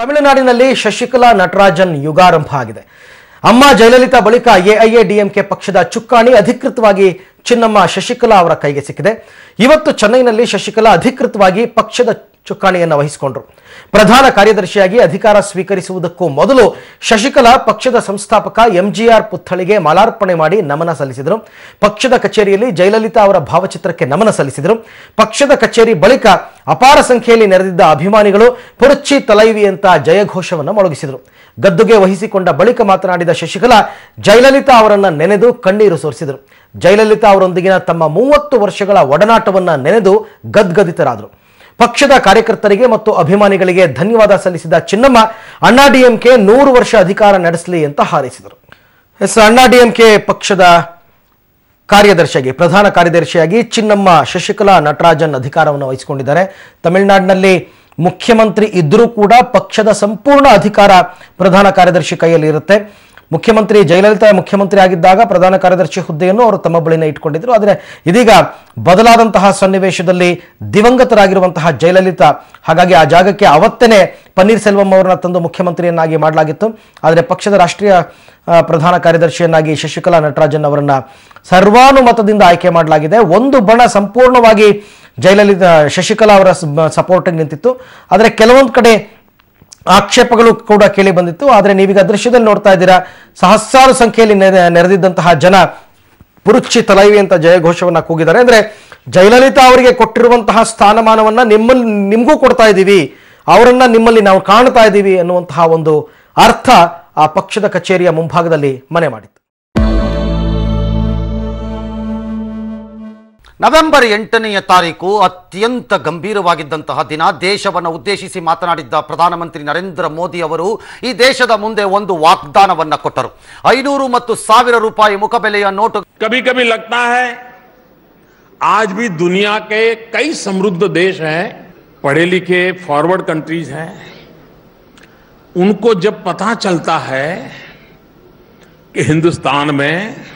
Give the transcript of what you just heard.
ತಮಿಳುನಾಡಿನಲ್ಲಿ ಶಶಿಕಲಾ ನಟರಾಜನ್ ಯುಗಾರಂಭ ಆಗಿದೆ ಅಮ್ಮ ಜಯಲಲಿತಾ ಬಳಿಕ ಎಐಎಡಿಎಂಕೆ ಪಕ್ಷದ ಚುಕ್ಕಾಣಿ ಅಧಿಕೃತವಾಗಿ ಚಿನ್ನಮ್ಮ ಶಶಿಕಲಾ ಅವರ ಕೈಗೆ ಸಿಕ್ಕಿದೆ ಇವತ್ತು ಚೆನ್ನೈನಲ್ಲಿ ಶಶಿಕಲಾ ಅಧಿಕೃತವಾಗಿ ಪಕ್ಷದ ಚುಕ್ಕಾಣಿಯನ್ನು ವಹಿಸಿಕೊಂಡರು ಪ್ರಧಾನ ಕಾರ್ಯದರ್ಶಿಯಾಗಿ ಅಧಿಕಾರ ಸ್ವೀಕರಿಸುವುದಕ್ಕೂ ಮೊದಲು ಶಶಿಕಲಾ ಪಕ್ಷದ ಸಂಸ್ಥಾಪಕ ಎಂಜಿಆರ್ ಪುತ್ಥಳಿಗೆ ಮಾಲಾರ್ಪಣೆ ಮಾಡಿ ನಮನ ಸಲ್ಲಿಸಿದರು ಪಕ್ಷದ ಕಚೇರಿಯಲ್ಲಿ ಜಯಲಲಿತಾ ಅವರ ಭಾವಚಿತ್ರಕ್ಕೆ ನಮನ ಸಲ್ಲಿಸಿದರು ಪಕ್ಷದ ಕಚೇರಿ ಬಳಿಕ ಅಪಾರ ಸಂಖ್ಯೆಯಲ್ಲಿ ನೆರೆದಿದ್ದ ಅಭಿಮಾನಿಗಳು ಪುರುಚಿ ಜಯ ಜಯಘೋಷವನ್ನು ಮೊಳಗಿಸಿದರು ಗದ್ದುಗೆ ವಹಿಸಿಕೊಂಡ ಬಳಿಕ ಮಾತನಾಡಿದ ಶಶಿಕಲಾ ಜಯಲಲಿತಾ ಅವರನ್ನು ನೆನೆದು ಕಣ್ಣೀರು ಸುರಿಸಿದರು ಜಯಲಲಿತಾ ಅವರೊಂದಿಗಿನ ತಮ್ಮ ಮೂವತ್ತು ವರ್ಷಗಳ ಒಡನಾಟವನ್ನು ನೆನೆದು ಗದ್ಗದಿತರಾದರು ಪಕ್ಷದ ಕಾರ್ಯಕರ್ತರಿಗೆ ಮತ್ತು ಅಭಿಮಾನಿಗಳಿಗೆ ಧನ್ಯವಾದ ಸಲ್ಲಿಸಿದ ಚಿನ್ನಮ್ಮ ಅಣ್ಣಾ ಡಿಎಂಕೆ ನೂರು ವರ್ಷ ಅಧಿಕಾರ ನಡೆಸಲಿ ಅಂತ ಹಾರೈಸಿದರು ಎಸ್ ಅಣ್ಣಾ ಡಿಎಂಕೆ ಪಕ್ಷದ ಕಾರ್ಯದರ್ಶಿಯಾಗಿ ಪ್ರಧಾನ ಕಾರ್ಯದರ್ಶಿಯಾಗಿ ಚಿನ್ನಮ್ಮ ಶಶಿಕಲಾ ನಟರಾಜನ್ ಅಧಿಕಾರವನ್ನು ವಹಿಸಿಕೊಂಡಿದ್ದಾರೆ ತಮಿಳುನಾಡಿನಲ್ಲಿ ಮುಖ್ಯಮಂತ್ರಿ ಇದ್ದರೂ ಕೂಡ ಪಕ್ಷದ ಸಂಪೂರ್ಣ ಅಧಿಕಾರ ಪ್ರಧಾನ ಕಾರ್ಯದರ್ಶಿ ಕೈಯಲ್ಲಿ ಇರುತ್ತೆ ಮುಖ್ಯಮಂತ್ರಿ ಜಯಲಲಿತಾ ಮುಖ್ಯಮಂತ್ರಿ ಆಗಿದ್ದಾಗ ಪ್ರಧಾನ ಕಾರ್ಯದರ್ಶಿ ಹುದ್ದೆಯನ್ನು ಅವರು ತಮ್ಮ ಬಳಿನ ಇಟ್ಕೊಂಡಿದ್ದರು ಆದರೆ ಇದೀಗ ಬದಲಾದಂತಹ ಸನ್ನಿವೇಶದಲ್ಲಿ ದಿವಂಗತರಾಗಿರುವಂತಹ ಜಯಲಲಿತಾ ಹಾಗಾಗಿ ಆ ಜಾಗಕ್ಕೆ ಅವತ್ತೇ ಪನ್ನೀರ್ ಸೆಲ್ವಂ ಅವರನ್ನ ತಂದು ಮುಖ್ಯಮಂತ್ರಿಯನ್ನಾಗಿ ಮಾಡಲಾಗಿತ್ತು ಆದರೆ ಪಕ್ಷದ ರಾಷ್ಟ್ರೀಯ ಪ್ರಧಾನ ಕಾರ್ಯದರ್ಶಿಯನ್ನಾಗಿ ಶಶಿಕಲಾ ನಟರಾಜನ್ ಅವರನ್ನ ಸರ್ವಾನುಮತದಿಂದ ಆಯ್ಕೆ ಮಾಡಲಾಗಿದೆ ಒಂದು ಬಣ ಸಂಪೂರ್ಣವಾಗಿ ಜಯಲಲಿತಾ ಶಶಿಕಲಾ ಅವರ ಸಪೋರ್ಟಿಗೆ ನಿಂತಿತ್ತು ಆದರೆ ಕೆಲವೊಂದು ಕಡೆ ಆಕ್ಷೇಪಗಳು ಕೂಡ ಕೇಳಿ ಬಂದಿತ್ತು ಆದರೆ ನೀವೀಗ ದೃಶ್ಯದಲ್ಲಿ ನೋಡ್ತಾ ಇದ್ದೀರಾ ಸಹಸ್ರಾರು ಸಂಖ್ಯೆಯಲ್ಲಿ ನೆರೆದಿದ್ದಂತಹ ಜನ ಪುರುಚಿ ತಲೈವಿ ಅಂತ ಜಯಘೋಷವನ್ನು ಕೂಗಿದ್ದಾರೆ ಅಂದ್ರೆ ಜಯಲಲಿತಾ ಅವರಿಗೆ ಕೊಟ್ಟಿರುವಂತಹ ಸ್ಥಾನಮಾನವನ್ನ ನಿಮ್ಮಲ್ಲಿ ನಿಮಗೂ ಕೊಡ್ತಾ ಇದ್ದೀವಿ ಅವರನ್ನು ನಿಮ್ಮಲ್ಲಿ ನಾವು ಕಾಣ್ತಾ ಇದ್ದೀವಿ ಅನ್ನುವಂತಹ ಒಂದು ಅರ್ಥ ಆ ಪಕ್ಷದ ಕಚೇರಿಯ ಮುಂಭಾಗದಲ್ಲಿ ಮನೆ ಮಾಡಿತ್ತು ನವೆಂಬರ್ ಎಂಟನೆಯ ತಾರೀಕು ಅತ್ಯಂತ ಗಂಭೀರವಾಗಿದ್ದಂತಹ ದಿನ ದೇಶವನ್ನು ಉದ್ದೇಶಿಸಿ ಮಾತನಾಡಿದ್ದ ಪ್ರಧಾನಮಂತ್ರಿ ನರೇಂದ್ರ ಮೋದಿ ಅವರು ಈ ದೇಶದ ಮುಂದೆ ಒಂದು ವಾಗ್ದಾನವನ್ನು ಕೊಟ್ಟರು ಐನೂರು ಮತ್ತು ಸಾವಿರ ರೂಪಾಯಿ ಮುಖಬೆಲೆಯ ನೋಟು ಕಭಿ ಕಭಿ ಲಗ್ನಾ ಹೇ ಆಜ್ ಬಿ दुनिया ಕೈ ಸಮೃದ್ಧ ದೇಶ ಹೇ हैं ಲಿಖೆ ಫಾರ್ವರ್ಡ್ ಕಂಟ್ರೀಸ್ ಹೇ